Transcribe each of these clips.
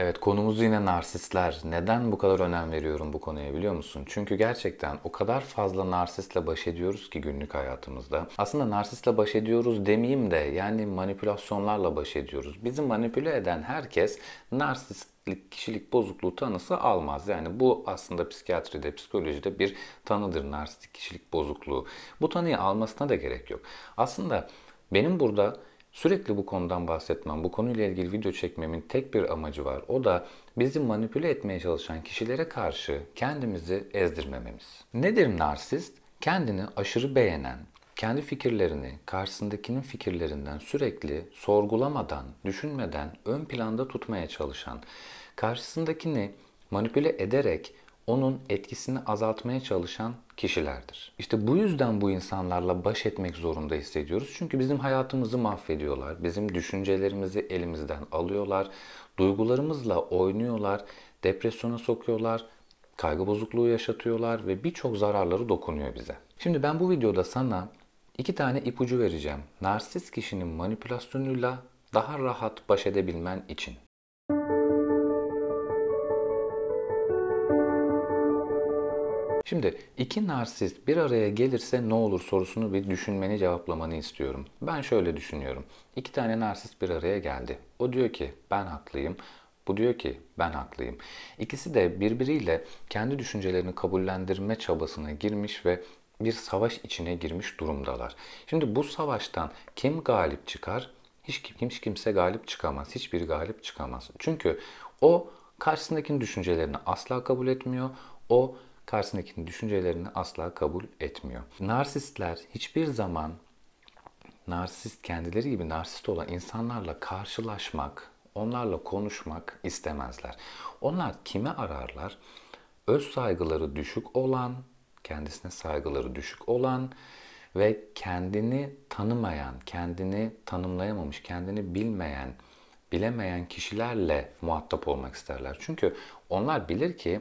Evet konumuz yine narsistler. Neden bu kadar önem veriyorum bu konuya biliyor musun? Çünkü gerçekten o kadar fazla narsistle baş ediyoruz ki günlük hayatımızda. Aslında narsistle baş ediyoruz demeyeyim de yani manipülasyonlarla baş ediyoruz. Bizi manipüle eden herkes narsist kişilik bozukluğu tanısı almaz. Yani bu aslında psikiyatride, psikolojide bir tanıdır narsistik kişilik bozukluğu. Bu tanıyı almasına da gerek yok. Aslında benim burada Sürekli bu konudan bahsetmem, bu konuyla ilgili video çekmemin tek bir amacı var. O da bizi manipüle etmeye çalışan kişilere karşı kendimizi ezdirmememiz. Nedir narsist? Kendini aşırı beğenen, kendi fikirlerini karşısındakinin fikirlerinden sürekli sorgulamadan, düşünmeden ön planda tutmaya çalışan, karşısındakini manipüle ederek onun etkisini azaltmaya çalışan kişilerdir. İşte bu yüzden bu insanlarla baş etmek zorunda hissediyoruz. Çünkü bizim hayatımızı mahvediyorlar. Bizim düşüncelerimizi elimizden alıyorlar. Duygularımızla oynuyorlar. Depresyona sokuyorlar. Kaygı bozukluğu yaşatıyorlar ve birçok zararları dokunuyor bize. Şimdi ben bu videoda sana iki tane ipucu vereceğim. Narsist kişinin manipülasyonuyla daha rahat baş edebilmen için. Müzik Şimdi iki narsist bir araya gelirse ne olur sorusunu bir düşünmeni cevaplamanı istiyorum. Ben şöyle düşünüyorum. İki tane narsist bir araya geldi. O diyor ki ben haklıyım. Bu diyor ki ben haklıyım. İkisi de birbiriyle kendi düşüncelerini kabullendirme çabasına girmiş ve bir savaş içine girmiş durumdalar. Şimdi bu savaştan kim galip çıkar? Hiç, hiç kimse galip çıkamaz. Hiçbir galip çıkamaz. Çünkü o karşısındakinin düşüncelerini asla kabul etmiyor. O karşısındakinin düşüncelerini asla kabul etmiyor. Narsistler hiçbir zaman narsist kendileri gibi narsist olan insanlarla karşılaşmak, onlarla konuşmak istemezler. Onlar kime ararlar? Öz saygıları düşük olan, kendisine saygıları düşük olan ve kendini tanımayan, kendini tanımlayamamış, kendini bilmeyen, bilemeyen kişilerle muhatap olmak isterler. Çünkü onlar bilir ki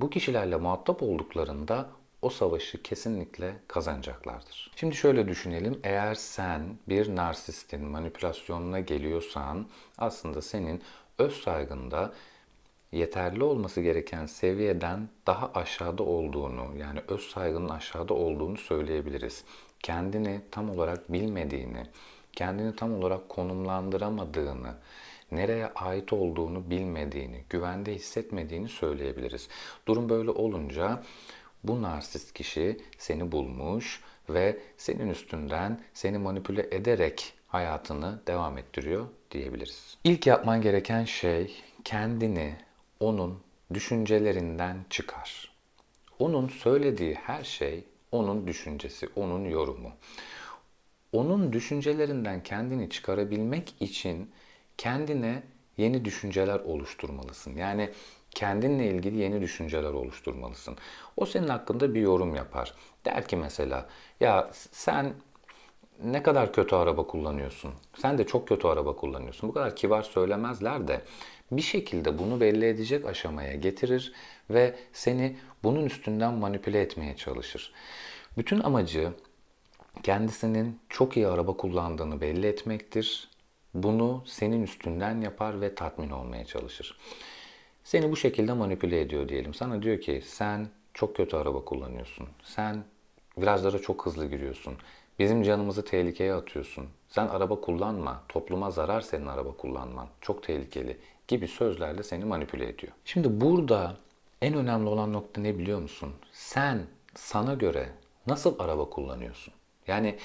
bu kişilerle muhatap olduklarında o savaşı kesinlikle kazanacaklardır. Şimdi şöyle düşünelim. Eğer sen bir narsistin manipülasyonuna geliyorsan aslında senin öz saygında yeterli olması gereken seviyeden daha aşağıda olduğunu yani öz saygının aşağıda olduğunu söyleyebiliriz. Kendini tam olarak bilmediğini, kendini tam olarak konumlandıramadığını nereye ait olduğunu bilmediğini, güvende hissetmediğini söyleyebiliriz. Durum böyle olunca bu narsist kişi seni bulmuş ve senin üstünden seni manipüle ederek hayatını devam ettiriyor diyebiliriz. İlk yapman gereken şey kendini onun düşüncelerinden çıkar. Onun söylediği her şey onun düşüncesi, onun yorumu. Onun düşüncelerinden kendini çıkarabilmek için kendine yeni düşünceler oluşturmalısın. Yani kendinle ilgili yeni düşünceler oluşturmalısın. O senin hakkında bir yorum yapar. Der ki mesela ya sen ne kadar kötü araba kullanıyorsun. Sen de çok kötü araba kullanıyorsun. Bu kadar kibar söylemezler de bir şekilde bunu belli edecek aşamaya getirir ve seni bunun üstünden manipüle etmeye çalışır. Bütün amacı kendisinin çok iyi araba kullandığını belli etmektir bunu senin üstünden yapar ve tatmin olmaya çalışır. Seni bu şekilde manipüle ediyor diyelim. Sana diyor ki sen çok kötü araba kullanıyorsun. Sen virajlara çok hızlı giriyorsun. Bizim canımızı tehlikeye atıyorsun. Sen araba kullanma. Topluma zarar senin araba kullanman. Çok tehlikeli gibi sözlerle seni manipüle ediyor. Şimdi burada en önemli olan nokta ne biliyor musun? Sen sana göre nasıl araba kullanıyorsun? Yani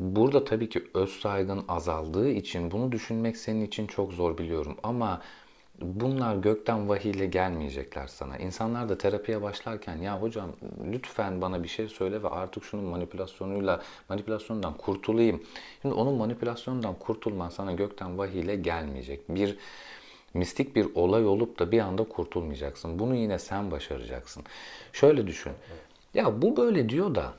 Burada tabii ki öz saygın azaldığı için bunu düşünmek senin için çok zor biliyorum ama bunlar gökten vahiyle gelmeyecekler sana. İnsanlar da terapiye başlarken ya hocam lütfen bana bir şey söyle ve artık şunun manipülasyonuyla manipülasyondan kurtulayım. Şimdi onun manipülasyondan kurtulman sana gökten vahiyle gelmeyecek. Bir mistik bir olay olup da bir anda kurtulmayacaksın. Bunu yine sen başaracaksın. Şöyle düşün. Ya bu böyle diyor da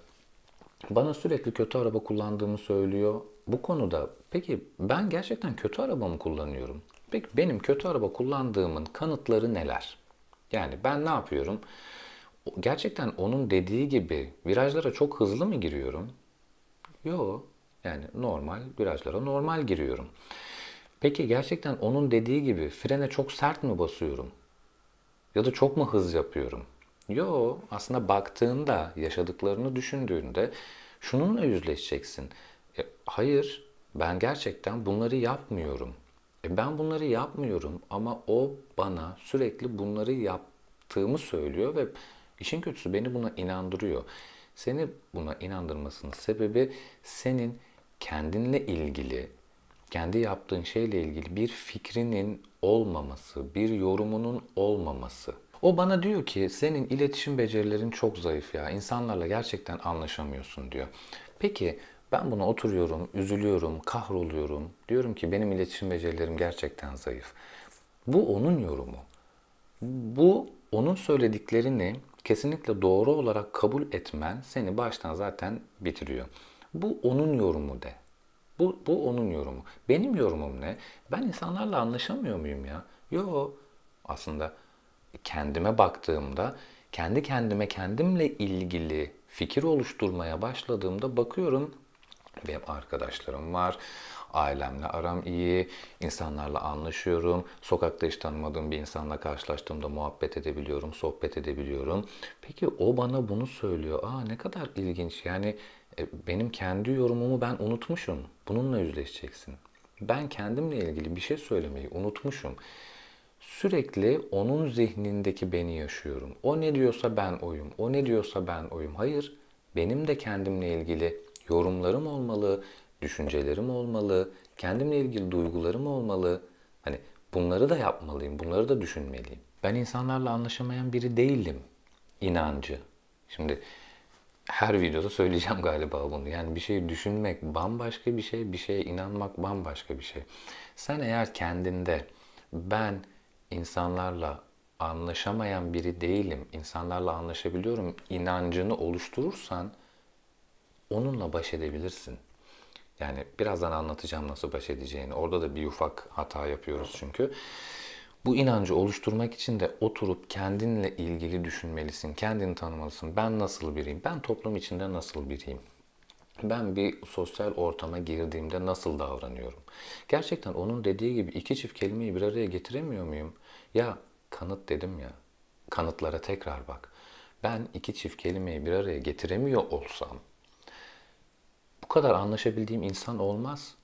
bana sürekli kötü araba kullandığımı söylüyor. Bu konuda peki ben gerçekten kötü araba mı kullanıyorum? Peki benim kötü araba kullandığımın kanıtları neler? Yani ben ne yapıyorum? Gerçekten onun dediği gibi virajlara çok hızlı mı giriyorum? Yok. Yani normal virajlara normal giriyorum. Peki gerçekten onun dediği gibi frene çok sert mi basıyorum? Ya da çok mu hız yapıyorum? Yo, aslında baktığında, yaşadıklarını düşündüğünde şununla yüzleşeceksin. E, hayır, ben gerçekten bunları yapmıyorum. E, ben bunları yapmıyorum ama o bana sürekli bunları yaptığımı söylüyor ve işin kötüsü beni buna inandırıyor. Seni buna inandırmasının sebebi senin kendinle ilgili, kendi yaptığın şeyle ilgili bir fikrinin olmaması, bir yorumunun olmaması. O bana diyor ki senin iletişim becerilerin çok zayıf ya. İnsanlarla gerçekten anlaşamıyorsun diyor. Peki ben buna oturuyorum, üzülüyorum, kahroluyorum. Diyorum ki benim iletişim becerilerim gerçekten zayıf. Bu onun yorumu. Bu onun söylediklerini kesinlikle doğru olarak kabul etmen seni baştan zaten bitiriyor. Bu onun yorumu de. Bu, bu onun yorumu. Benim yorumum ne? Ben insanlarla anlaşamıyor muyum ya? Yo aslında kendime baktığımda kendi kendime kendimle ilgili fikir oluşturmaya başladığımda bakıyorum benim arkadaşlarım var, ailemle aram iyi, insanlarla anlaşıyorum, sokakta hiç tanımadığım bir insanla karşılaştığımda muhabbet edebiliyorum, sohbet edebiliyorum. Peki o bana bunu söylüyor. Aa ne kadar ilginç yani e, benim kendi yorumumu ben unutmuşum. Bununla yüzleşeceksin. Ben kendimle ilgili bir şey söylemeyi unutmuşum sürekli onun zihnindeki beni yaşıyorum. O ne diyorsa ben oyum. O ne diyorsa ben oyum. Hayır, benim de kendimle ilgili yorumlarım olmalı, düşüncelerim olmalı, kendimle ilgili duygularım olmalı. Hani bunları da yapmalıyım, bunları da düşünmeliyim. Ben insanlarla anlaşamayan biri değilim inancı. Şimdi her videoda söyleyeceğim galiba bunu. Yani bir şey düşünmek bambaşka bir şey, bir şeye inanmak bambaşka bir şey. Sen eğer kendinde ben insanlarla anlaşamayan biri değilim, insanlarla anlaşabiliyorum inancını oluşturursan onunla baş edebilirsin. Yani birazdan anlatacağım nasıl baş edeceğini. Orada da bir ufak hata yapıyoruz çünkü. Bu inancı oluşturmak için de oturup kendinle ilgili düşünmelisin. Kendini tanımalısın. Ben nasıl biriyim? Ben toplum içinde nasıl biriyim? ben bir sosyal ortama girdiğimde nasıl davranıyorum? Gerçekten onun dediği gibi iki çift kelimeyi bir araya getiremiyor muyum? Ya kanıt dedim ya. Kanıtlara tekrar bak. Ben iki çift kelimeyi bir araya getiremiyor olsam bu kadar anlaşabildiğim insan olmaz.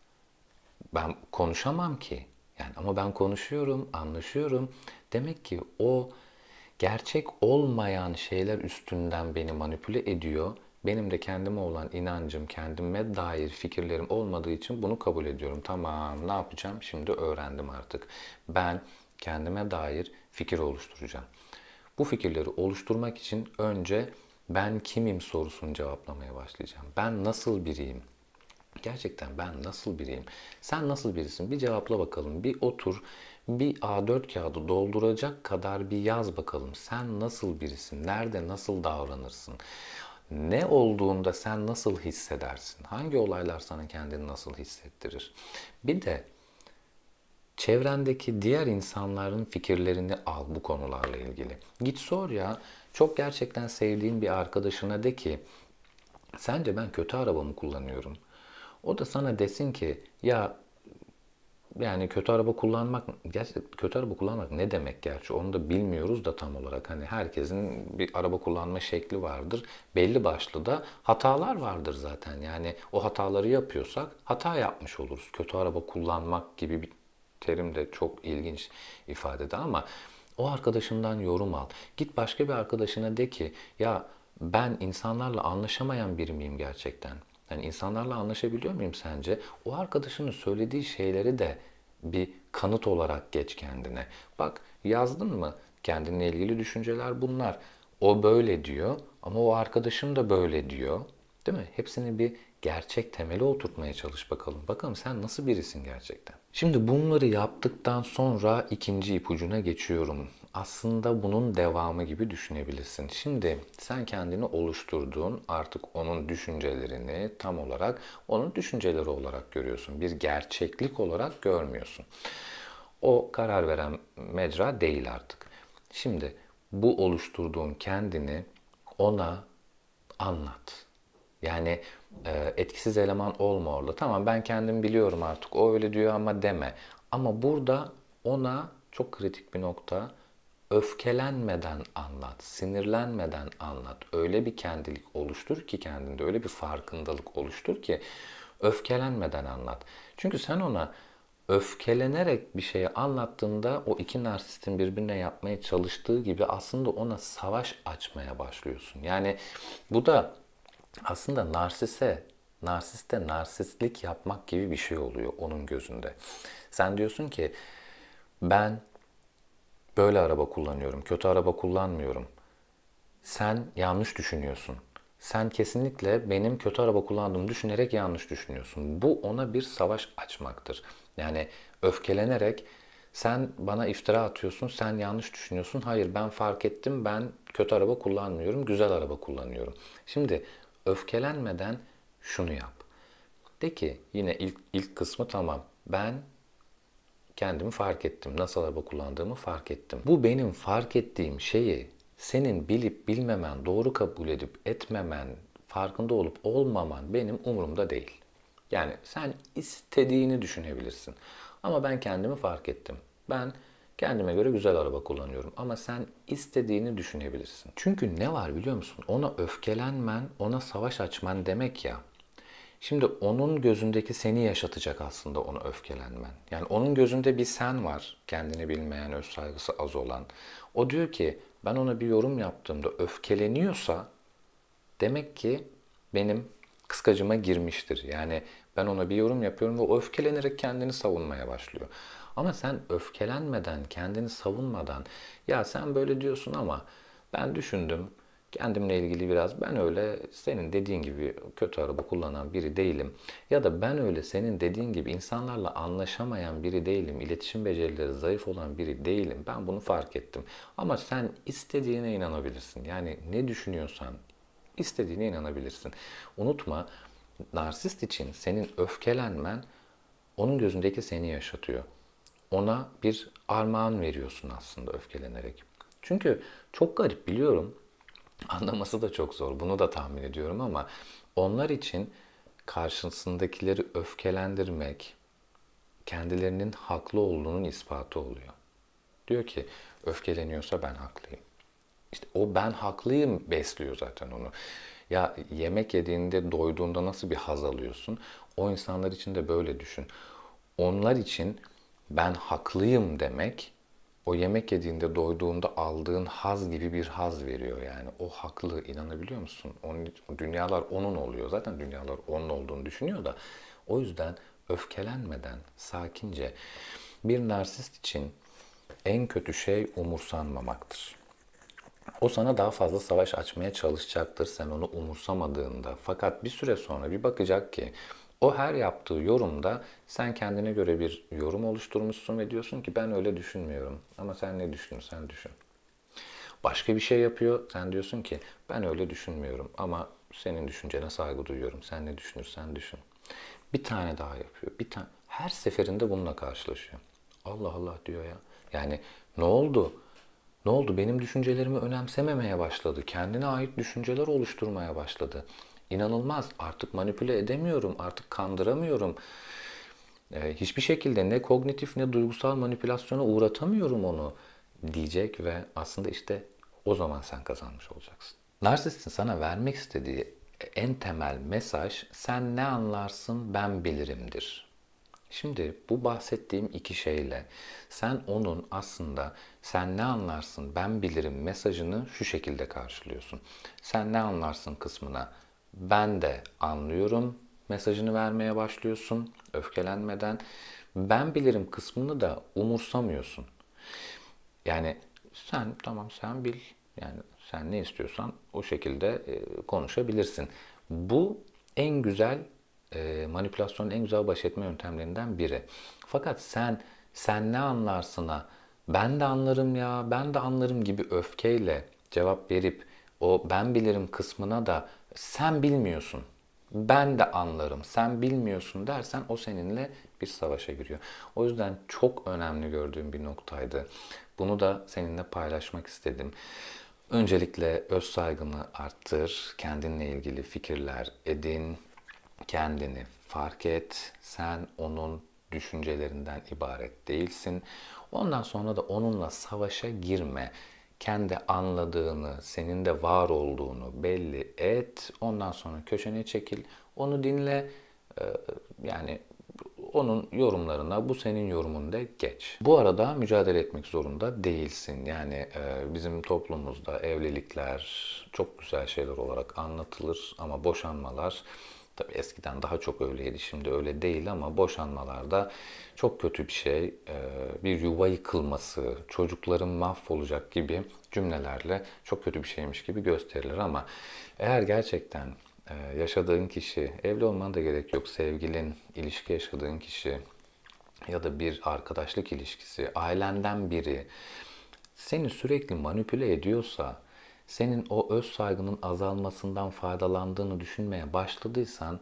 Ben konuşamam ki. Yani ama ben konuşuyorum, anlaşıyorum. Demek ki o gerçek olmayan şeyler üstünden beni manipüle ediyor benim de kendime olan inancım, kendime dair fikirlerim olmadığı için bunu kabul ediyorum. Tamam ne yapacağım? Şimdi öğrendim artık. Ben kendime dair fikir oluşturacağım. Bu fikirleri oluşturmak için önce ben kimim sorusunu cevaplamaya başlayacağım. Ben nasıl biriyim? Gerçekten ben nasıl biriyim? Sen nasıl birisin? Bir cevapla bakalım. Bir otur. Bir A4 kağıdı dolduracak kadar bir yaz bakalım. Sen nasıl birisin? Nerede nasıl davranırsın? ne olduğunda sen nasıl hissedersin? Hangi olaylar sana kendini nasıl hissettirir? Bir de çevrendeki diğer insanların fikirlerini al bu konularla ilgili. Git sor ya. Çok gerçekten sevdiğin bir arkadaşına de ki sence ben kötü arabamı kullanıyorum. O da sana desin ki ya yani kötü araba kullanmak, gerçekten kötü araba kullanmak ne demek gerçi onu da bilmiyoruz da tam olarak. Hani herkesin bir araba kullanma şekli vardır. Belli başlı da hatalar vardır zaten. Yani o hataları yapıyorsak hata yapmış oluruz. Kötü araba kullanmak gibi bir terim de çok ilginç ifadede ama o arkadaşından yorum al. Git başka bir arkadaşına de ki ya ben insanlarla anlaşamayan biri miyim gerçekten? Yani insanlarla anlaşabiliyor muyum sence? O arkadaşının söylediği şeyleri de bir kanıt olarak geç kendine. Bak yazdın mı? Kendinle ilgili düşünceler bunlar. O böyle diyor ama o arkadaşım da böyle diyor. Değil mi? Hepsini bir gerçek temeli oturtmaya çalış bakalım. Bakalım sen nasıl birisin gerçekten. Şimdi bunları yaptıktan sonra ikinci ipucuna geçiyorum aslında bunun devamı gibi düşünebilirsin. Şimdi sen kendini oluşturduğun artık onun düşüncelerini tam olarak onun düşünceleri olarak görüyorsun. Bir gerçeklik olarak görmüyorsun. O karar veren mecra değil artık. Şimdi bu oluşturduğun kendini ona anlat. Yani e, etkisiz eleman olma orada. Tamam ben kendimi biliyorum artık o öyle diyor ama deme. Ama burada ona çok kritik bir nokta öfkelenmeden anlat, sinirlenmeden anlat. Öyle bir kendilik oluştur ki kendinde, öyle bir farkındalık oluştur ki öfkelenmeden anlat. Çünkü sen ona öfkelenerek bir şeyi anlattığında o iki narsistin birbirine yapmaya çalıştığı gibi aslında ona savaş açmaya başlıyorsun. Yani bu da aslında narsise, narsiste narsistlik yapmak gibi bir şey oluyor onun gözünde. Sen diyorsun ki ben Böyle araba kullanıyorum, kötü araba kullanmıyorum. Sen yanlış düşünüyorsun. Sen kesinlikle benim kötü araba kullandığımı düşünerek yanlış düşünüyorsun. Bu ona bir savaş açmaktır. Yani öfkelenerek sen bana iftira atıyorsun, sen yanlış düşünüyorsun. Hayır ben fark ettim, ben kötü araba kullanmıyorum, güzel araba kullanıyorum. Şimdi öfkelenmeden şunu yap. De ki yine ilk, ilk kısmı tamam. Ben kendimi fark ettim. Nasıl araba kullandığımı fark ettim. Bu benim fark ettiğim şeyi senin bilip bilmemen, doğru kabul edip etmemen, farkında olup olmaman benim umurumda değil. Yani sen istediğini düşünebilirsin. Ama ben kendimi fark ettim. Ben kendime göre güzel araba kullanıyorum ama sen istediğini düşünebilirsin. Çünkü ne var biliyor musun? Ona öfkelenmen, ona savaş açman demek ya. Şimdi onun gözündeki seni yaşatacak aslında onu öfkelenmen. Yani onun gözünde bir sen var. Kendini bilmeyen, öz saygısı az olan. O diyor ki ben ona bir yorum yaptığımda öfkeleniyorsa demek ki benim kıskacıma girmiştir. Yani ben ona bir yorum yapıyorum ve öfkelenerek kendini savunmaya başlıyor. Ama sen öfkelenmeden, kendini savunmadan ya sen böyle diyorsun ama ben düşündüm Kendimle ilgili biraz ben öyle senin dediğin gibi kötü araba kullanan biri değilim. Ya da ben öyle senin dediğin gibi insanlarla anlaşamayan biri değilim. İletişim becerileri zayıf olan biri değilim. Ben bunu fark ettim. Ama sen istediğine inanabilirsin. Yani ne düşünüyorsan istediğine inanabilirsin. Unutma narsist için senin öfkelenmen onun gözündeki seni yaşatıyor. Ona bir armağan veriyorsun aslında öfkelenerek. Çünkü çok garip biliyorum anlaması da çok zor. Bunu da tahmin ediyorum ama onlar için karşısındakileri öfkelendirmek kendilerinin haklı olduğunun ispatı oluyor. Diyor ki öfkeleniyorsa ben haklıyım. İşte o ben haklıyım besliyor zaten onu. Ya yemek yediğinde doyduğunda nasıl bir haz alıyorsun? O insanlar için de böyle düşün. Onlar için ben haklıyım demek o yemek yediğinde doyduğunda aldığın haz gibi bir haz veriyor yani. O haklı inanabiliyor musun? Onun, dünyalar onun oluyor. Zaten dünyalar onun olduğunu düşünüyor da. O yüzden öfkelenmeden, sakince bir narsist için en kötü şey umursanmamaktır. O sana daha fazla savaş açmaya çalışacaktır sen onu umursamadığında. Fakat bir süre sonra bir bakacak ki o her yaptığı yorumda sen kendine göre bir yorum oluşturmuşsun ve diyorsun ki ben öyle düşünmüyorum. Ama sen ne düşünürsen düşün. Sen düşün başka bir şey yapıyor. Sen diyorsun ki ben öyle düşünmüyorum ama senin düşüncene saygı duyuyorum. Sen ne düşünürsen düşün. Bir tane daha yapıyor. Bir tane her seferinde bununla karşılaşıyor. Allah Allah diyor ya. Yani ne oldu? Ne oldu? Benim düşüncelerimi önemsememeye başladı. Kendine ait düşünceler oluşturmaya başladı inanılmaz. Artık manipüle edemiyorum, artık kandıramıyorum. E, hiçbir şekilde ne kognitif ne duygusal manipülasyona uğratamıyorum onu diyecek ve aslında işte o zaman sen kazanmış olacaksın. Narsistin sana vermek istediği en temel mesaj sen ne anlarsın ben bilirimdir. Şimdi bu bahsettiğim iki şeyle sen onun aslında sen ne anlarsın ben bilirim mesajını şu şekilde karşılıyorsun. Sen ne anlarsın kısmına ben de anlıyorum mesajını vermeye başlıyorsun öfkelenmeden. Ben bilirim kısmını da umursamıyorsun. Yani sen tamam sen bil. Yani sen ne istiyorsan o şekilde e, konuşabilirsin. Bu en güzel e, manipülasyonun en güzel baş etme yöntemlerinden biri. Fakat sen sen ne anlarsına ben de anlarım ya ben de anlarım gibi öfkeyle cevap verip o ben bilirim kısmına da sen bilmiyorsun, ben de anlarım, sen bilmiyorsun dersen o seninle bir savaşa giriyor. O yüzden çok önemli gördüğüm bir noktaydı. Bunu da seninle paylaşmak istedim. Öncelikle öz saygını arttır, kendinle ilgili fikirler edin, kendini fark et. Sen onun düşüncelerinden ibaret değilsin. Ondan sonra da onunla savaşa girme kendi anladığını, senin de var olduğunu belli et. Ondan sonra köşene çekil, onu dinle. Ee, yani onun yorumlarına bu senin yorumun de geç. Bu arada mücadele etmek zorunda değilsin. Yani e, bizim toplumumuzda evlilikler çok güzel şeyler olarak anlatılır ama boşanmalar Tabii eskiden daha çok öyleydi, şimdi öyle değil ama boşanmalarda çok kötü bir şey, e, bir yuva yıkılması, çocukların mahvolacak gibi cümlelerle çok kötü bir şeymiş gibi gösterilir ama eğer gerçekten e, yaşadığın kişi, evli olmana da gerek yok, sevgilin, ilişki yaşadığın kişi ya da bir arkadaşlık ilişkisi, ailenden biri seni sürekli manipüle ediyorsa, senin o öz saygının azalmasından faydalandığını düşünmeye başladıysan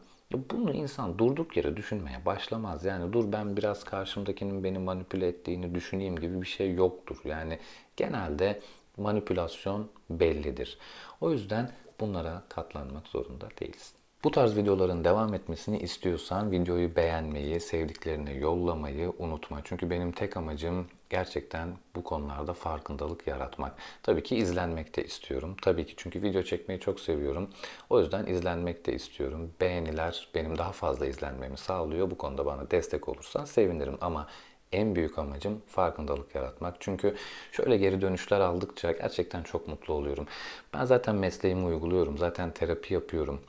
bunu insan durduk yere düşünmeye başlamaz. Yani dur ben biraz karşımdakinin beni manipüle ettiğini düşüneyim gibi bir şey yoktur. Yani genelde manipülasyon bellidir. O yüzden bunlara katlanmak zorunda değilsin. Bu tarz videoların devam etmesini istiyorsan videoyu beğenmeyi, sevdiklerine yollamayı unutma. Çünkü benim tek amacım gerçekten bu konularda farkındalık yaratmak. Tabii ki izlenmek de istiyorum. Tabii ki çünkü video çekmeyi çok seviyorum. O yüzden izlenmek de istiyorum. Beğeniler benim daha fazla izlenmemi sağlıyor. Bu konuda bana destek olursan sevinirim ama en büyük amacım farkındalık yaratmak. Çünkü şöyle geri dönüşler aldıkça gerçekten çok mutlu oluyorum. Ben zaten mesleğimi uyguluyorum. Zaten terapi yapıyorum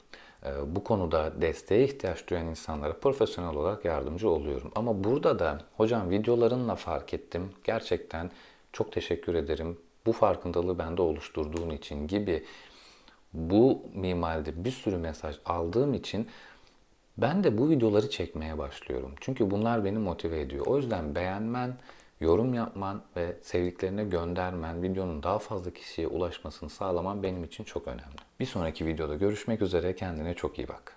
ee, bu konuda desteğe ihtiyaç duyan insanlara profesyonel olarak yardımcı oluyorum. Ama burada da hocam videolarınla fark ettim. Gerçekten çok teşekkür ederim. Bu farkındalığı bende oluşturduğun için gibi bu mimaride bir sürü mesaj aldığım için ben de bu videoları çekmeye başlıyorum. Çünkü bunlar beni motive ediyor. O yüzden beğenmen, yorum yapman ve sevdiklerine göndermen, videonun daha fazla kişiye ulaşmasını sağlaman benim için çok önemli. Bir sonraki videoda görüşmek üzere kendine çok iyi bak.